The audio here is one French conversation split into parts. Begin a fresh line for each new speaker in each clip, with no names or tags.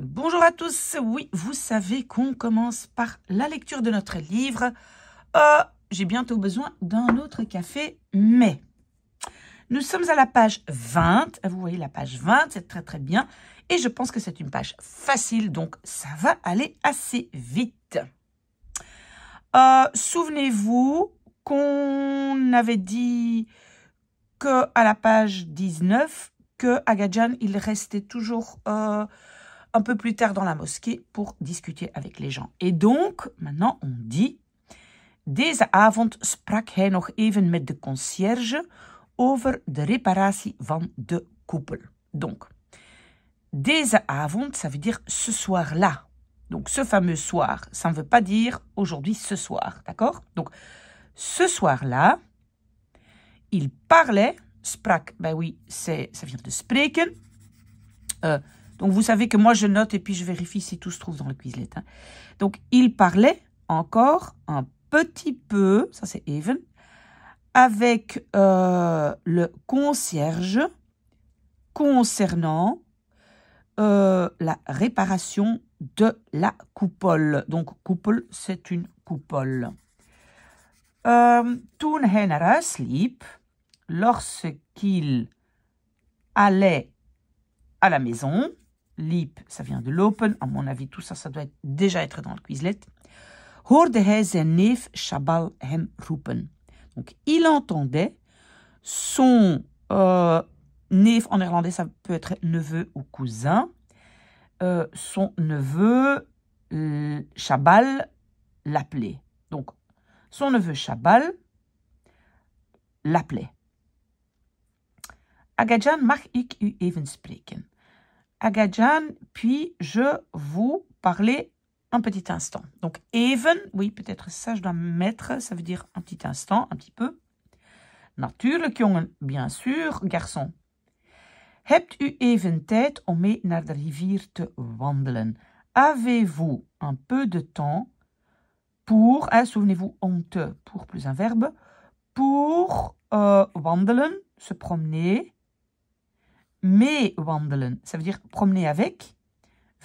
Bonjour à tous, oui, vous savez qu'on commence par la lecture de notre livre. Euh, j'ai bientôt besoin d'un autre café, mais nous sommes à la page 20. Ah, vous voyez la page 20, c'est très très bien. Et je pense que c'est une page facile, donc ça va aller assez vite. Euh, souvenez-vous qu'on avait dit que à la page 19, que Agajan, il restait toujours... Euh, un peu plus tard dans la mosquée pour discuter avec les gens. Et donc, maintenant, on dit Deze avond sprak hij nog even met de concierge over de réparatie van de koepel. Donc, deze avond, ça veut dire ce soir-là. Donc, ce fameux soir, ça ne veut pas dire aujourd'hui ce soir, d'accord Donc, ce soir-là, il parlait, sprak, ben oui, ça vient de spreken. Euh, donc vous savez que moi je note et puis je vérifie si tout se trouve dans le Quizlet. Hein. Donc il parlait encore un petit peu, ça c'est Even, avec euh, le concierge concernant euh, la réparation de la coupole. Donc coupole, c'est une coupole. Euh, Toen henara sleep, lorsqu'il allait à la maison, ça vient de l'open. À mon avis, tout ça, ça doit déjà être dans le Quizlet. Hoorde hij Shabal hem roepen. Donc, il entendait son euh, nef neef en irlandais, ça peut être neveu ou cousin. Euh, son neveu Chabal euh, Shabal l'appelait. Donc, son neveu Chabal l'appelait. Agajan, mag ik u even spreken? Agajan, puis je vous parler un petit instant. Donc, even, oui, peut-être ça, je dois mettre, ça veut dire un petit instant, un petit peu. Natuurlijk, bien sûr, garçon. Hebt u even tijd om mee naar de rivier te wandelen? Avez-vous un peu de temps pour, hein, souvenez-vous, on pour plus un verbe, pour euh, wandelen, se promener, « Mais wandelen. Ça veut dire promener avec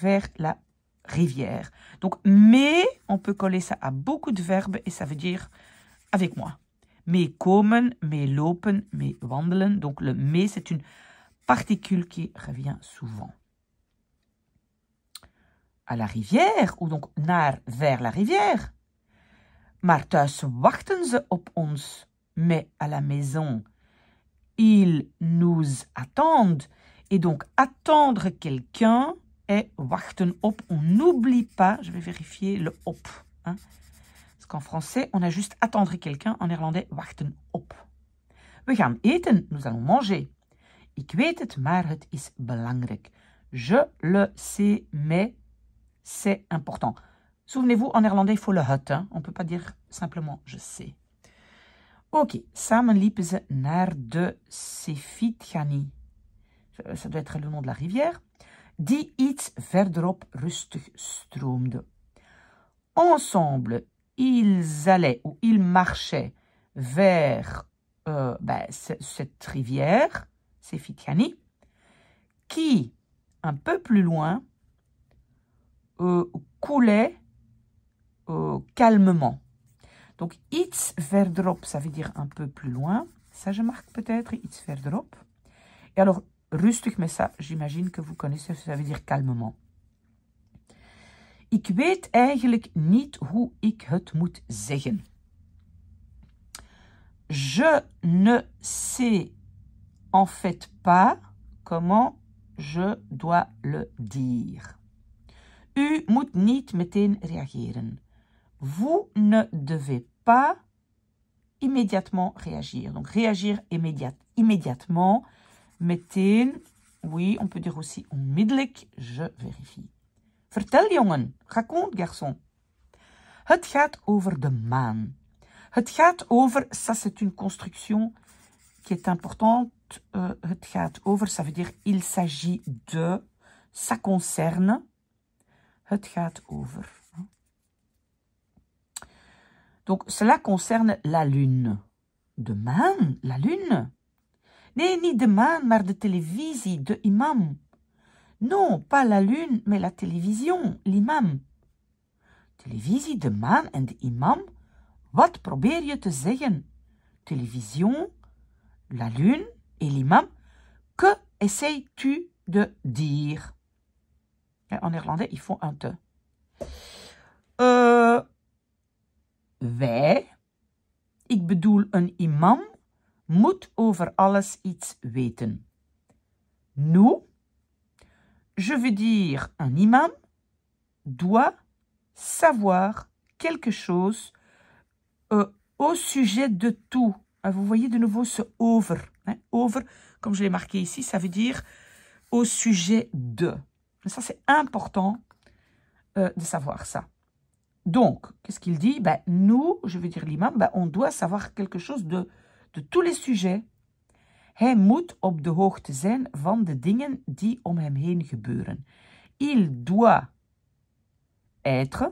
vers la rivière. Donc mais », on peut coller ça à beaucoup de verbes et ça veut dire avec moi. Mais komen, mais lopen, mais wandelen. Donc le mais », c'est une particule qui revient souvent. À la rivière, ou donc naar, vers la rivière. Maar thuis wachten ze op ons. Mais à la maison, ils nous attendent. Et donc, attendre quelqu'un est wachten op. On n'oublie pas, je vais vérifier le op. Hein. Parce qu'en français, on a juste attendre quelqu'un. En irlandais, wachten op. We gaan eten, nous allons manger. Ik weet het, maar het is belangrijk. Je le sais, mais c'est important. Souvenez-vous, en irlandais, il faut le hut. Hein. On ne peut pas dire simplement je sais. Ok, samen liepen ze naar de Sefitgani. Euh, ça doit être le nom de la rivière. dit iets verderop rustig stroomde. Ensemble, ils allaient ou ils marchaient vers euh, ben, cette rivière, Sefitgani, qui, un peu plus loin, euh, coulait euh, calmement. Donc, iets verderop, ça veut dire un peu plus loin. Ça, je marque peut-être, iets verderop. Et alors, rustig, mais ça, j'imagine que vous connaissez, ça veut dire calmement. Je ne sais en fait pas comment je dois le dire. U moet niet meteen reageren vous ne devez pas immédiatement réagir. Donc, réagir immédiate, immédiatement. mettez oui, on peut dire aussi onmiddellijk, je vérifie. Vertel jongen, raconte garçon. Het gaat over de maan. Het gaat over, ça c'est une construction qui est importante. Euh, het gaat over, ça veut dire il s'agit de, ça concerne. Het gaat over. Donc, cela concerne la Lune. Demain, la Lune né ni demain, mais de télévision de imam. Non, pas la lune, mais la télévision, l'imam. Télévision de man en imam? Wat probeer je te zeggen? Télévision, la lune et l'imam. Que essayes-tu de dire? En Irlandais ils font un te imam, over alles Nous, je veux dire un imam, doit savoir quelque chose euh, au sujet de tout. Ah, vous voyez de nouveau ce over. Hein? Over, comme je l'ai marqué ici, ça veut dire au sujet de. Ça, c'est important euh, de savoir ça. Donc, qu'est-ce qu'il dit ben, Nous, je veux dire l'imam, ben, on doit savoir quelque chose de, de tous les sujets. Hij moet op de hoogte zijn van de dingen die om hem heen gebeuren. Il doit être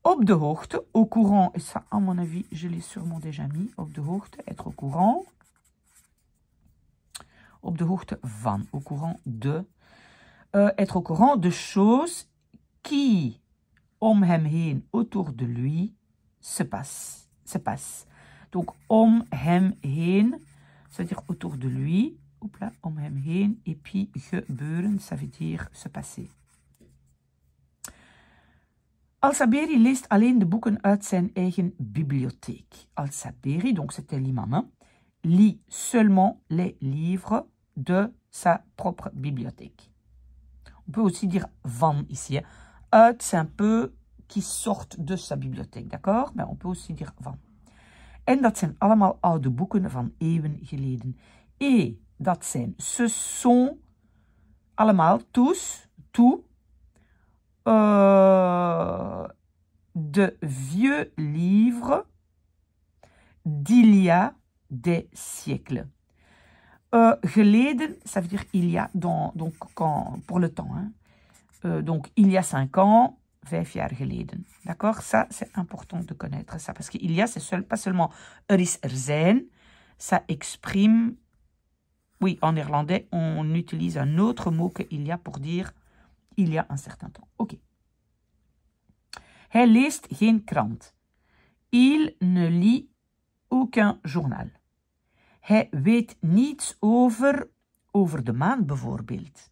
op de hoogte, au courant. Et ça, à mon avis, je l'ai sûrement déjà mis. Op de hoogte, être au courant. Op de hoogte van, au courant de. Euh, être au courant de choses qui om hem heen, autour de lui, se passe. Se passe. Donc, om hem heen, ça veut dire autour de lui. là, om hem heen. Et puis, gebeuren, ça veut dire se passer. Al-Saberi leest alleen de boeken uit zijn eigen bibliotheek. Al-Saberi, donc c'était l'imam, hein, lit seulement les livres de sa propre bibliothèque. On peut aussi dire van ici. Hein c'est un peu qui sortent de sa bibliothèque, d'accord? Mais on peut aussi dire van. dat zijn allemaal oude boeken van eeuwen geleden. Et dat zijn, ce sont allemaal, tous, tout, euh, de vieux livres d'il y a des siècles. Euh, geleden, ça veut dire il y a, donc quand, pour le temps, hein. Euh, donc il y a cinq ans, vijf jaar geleden. D'accord Ça, c'est important de connaître ça. Parce qu'il y a, c'est seul, pas seulement eris zijn », ça exprime... Oui, en irlandais, on utilise un autre mot que « il y a pour dire il y a un certain temps. Ok. Hij leest geen krant. Il ne lit aucun journal. Hij weet niets over, over de maan bijvoorbeeld.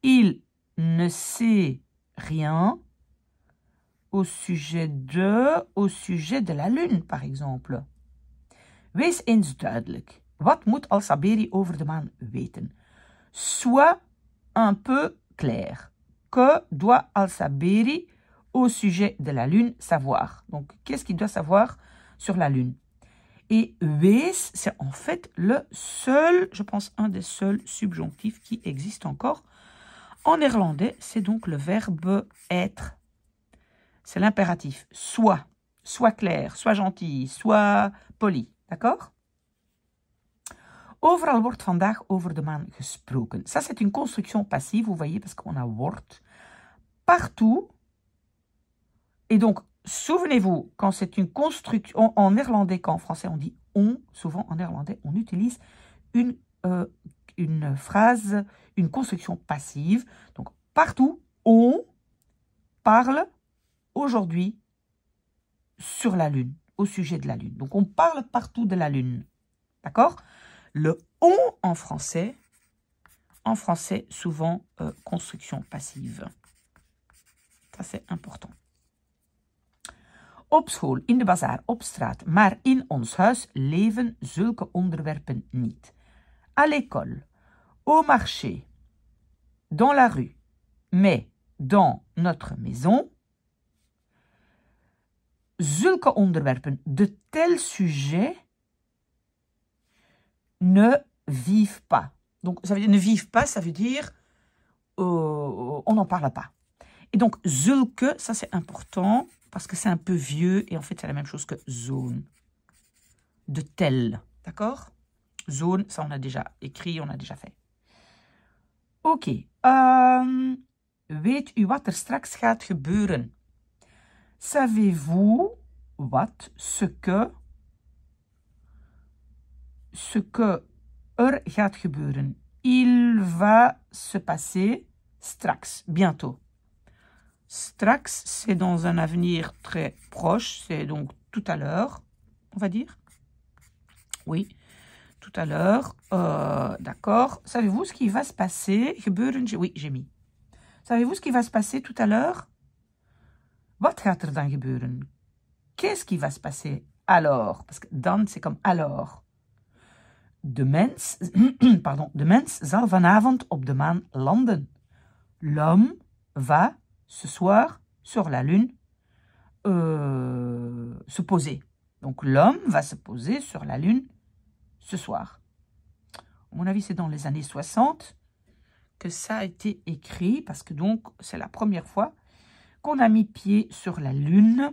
Il ne sait rien au sujet de, au sujet de la lune, par exemple. Wees eens duidelijk. moet al over weten? Sois un peu clair. Que doit Al-Saberi au sujet de la lune savoir? Donc, qu'est-ce qu'il doit savoir sur la lune? Et wees, c'est en fait le seul, je pense, un des seuls subjonctifs qui existe encore en néerlandais, c'est donc le verbe être. C'est l'impératif. Soit. Sois clair, soit gentil, soit poli. D'accord over de gesproken. Ça, c'est une construction passive, vous voyez, parce qu'on a wordt partout. Et donc, souvenez-vous, quand c'est une construction, en néerlandais en français on dit on, souvent en néerlandais, on utilise une, euh, une phrase, une construction passive. Donc partout, on parle aujourd'hui sur la Lune, au sujet de la Lune. Donc on parle partout de la Lune. D'accord Le on en français, en français souvent euh, construction passive. Ça c'est important. Op school, in de bazaar, op straat, maar in ons huis leven zulke onderwerpen niet. À l'école, au marché, dans la rue, mais dans notre maison, zulke onderwerpen, de tels sujets, ne vivent pas. Donc, ça veut dire ne vivent pas, ça veut dire euh, on n'en parle pas. Et donc, zulke, ça c'est important parce que c'est un peu vieux et en fait c'est la même chose que zone. De tel, d'accord Zone, ça on a déjà écrit, on a déjà fait. Ok. Ehm, « weet u wat er straks gaat gebeuren? Savez-vous wat ce que, ce que er gaat gebeuren? Il va se passer straks, bientôt. Strax, c'est dans un avenir très proche, c'est donc tout à l'heure, on va dire. Oui tout à l'heure. Euh, d'accord Savez-vous ce qui va se passer Oui, j'ai mis. Savez-vous ce qui va se passer tout à l'heure er Qu'est-ce qui va se passer alors Parce que dan, c'est comme alors. De mens, pardon, de zal op de maan landen. L'homme va ce soir sur la lune euh, se poser. Donc l'homme va se poser sur la lune ce soir. À mon avis, c'est dans les années 60 que ça a été écrit, parce que donc c'est la première fois qu'on a mis pied sur la Lune.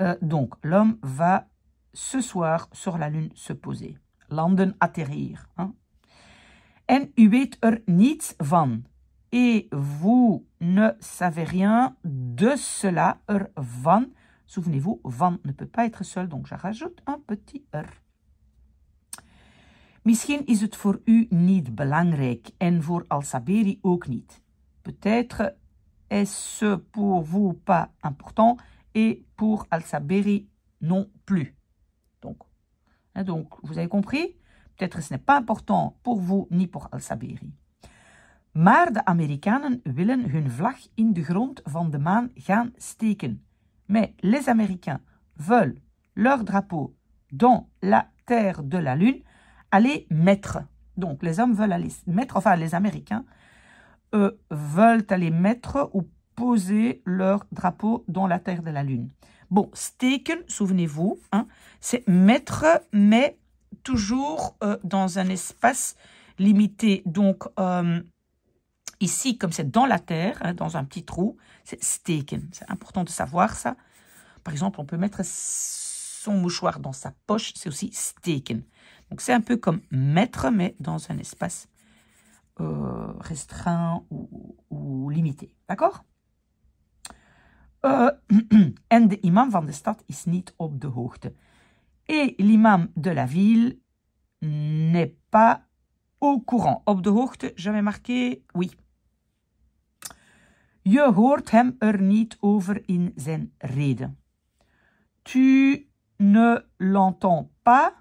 Euh, donc l'homme va ce soir sur la Lune se poser. London atterrir. Hein. En er van. Et vous ne savez rien de cela. Er van. Souvenez-vous, van ne peut pas être seul, donc je rajoute un petit er. Misschien is het voor u niet belangrijk en voor Al-Saberi ook niet. Peut-être est-ce pour vous pas important et pour Al-Saberi non plus. Donc, hein, donc, vous avez compris Peut-être ce n'est pas important pour vous ni pour Al-Saberi. Maar de Amerikanen willen hun vlag in de grond van de maan gaan steken. Mais les Américains veulent leur drapeau dans la terre de la lune aller mettre. Donc, les hommes veulent aller mettre, enfin, les Américains eux veulent aller mettre ou poser leur drapeau dans la terre de la Lune. Bon, steken, souvenez-vous, hein, c'est mettre, mais toujours euh, dans un espace limité. Donc, euh, ici, comme c'est dans la terre, hein, dans un petit trou, c'est steken. C'est important de savoir ça. Par exemple, on peut mettre son mouchoir dans sa poche, c'est aussi steken. Donc c'est un peu comme mettre, mais dans un espace euh, restreint ou, ou limité. D'accord En uh, de imam van de stad is niet op de hoogte. Et l'imam de la ville n'est pas au courant. Op de hoogte, j'avais marqué oui. Je hoort hem er niet over in zijn reden. Tu ne l'entends pas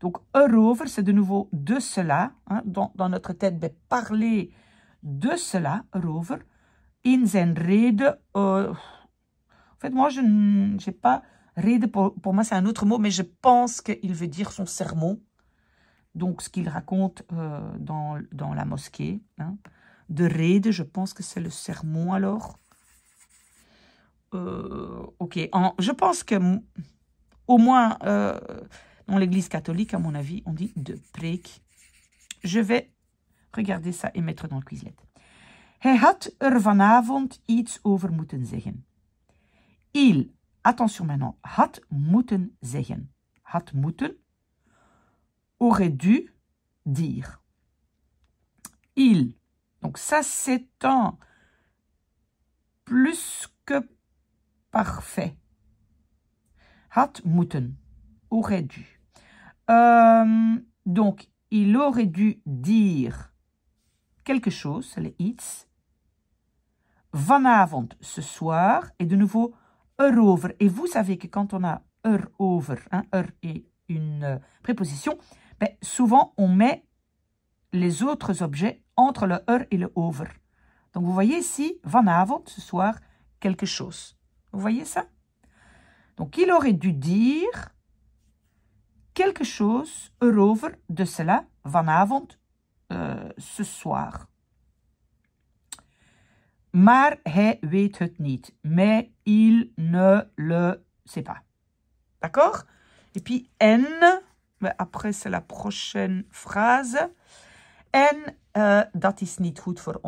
donc, erover, c'est de nouveau de cela. Hein, dans, dans, notre tête, de ben, parler de cela, erover. In zijn euh, En fait, moi, je n'ai pas. Rede, pour, pour moi, c'est un autre mot, mais je pense qu'il veut dire son sermon. Donc, ce qu'il raconte euh, dans, dans, la mosquée. Hein. De rede, je pense que c'est le sermon alors. Euh, ok, en, je pense que au moins, dans l'église catholique, à mon avis, on dit de preek. Je vais regarder ça et mettre dans le Quizlet. Hij had er vanavond iets over moeten zeggen. Il, attention maintenant, had moeten zeggen. Had moeten, aurait dû dire. Il, donc ça c'est s'étend plus que parfait. Had moeten, aurait dû. Euh, donc, il aurait dû dire quelque chose, les it's ».« Vanavond, ce soir, et de nouveau over. Et vous savez que quand on a over, hein, er est une euh, préposition, ben, souvent on met les autres objets entre le er et le over. Donc vous voyez ici, vanavond, ce soir, quelque chose. Vous voyez ça Donc il aurait dû dire quelque chose erover de cela vanavond, euh, ce soir. Mais il ne le sait pas. D'accord Et puis N, après c'est la prochaine phrase. N, euh, dat is niet goed voor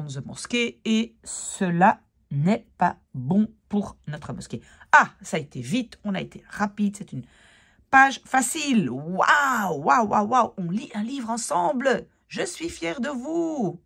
Et cela n'est pas bon pour notre mosquée. Ah, ça a été vite, on a été rapide, c'est une Page facile. Waouh, waouh, waouh, waouh. On lit un livre ensemble. Je suis fière de vous.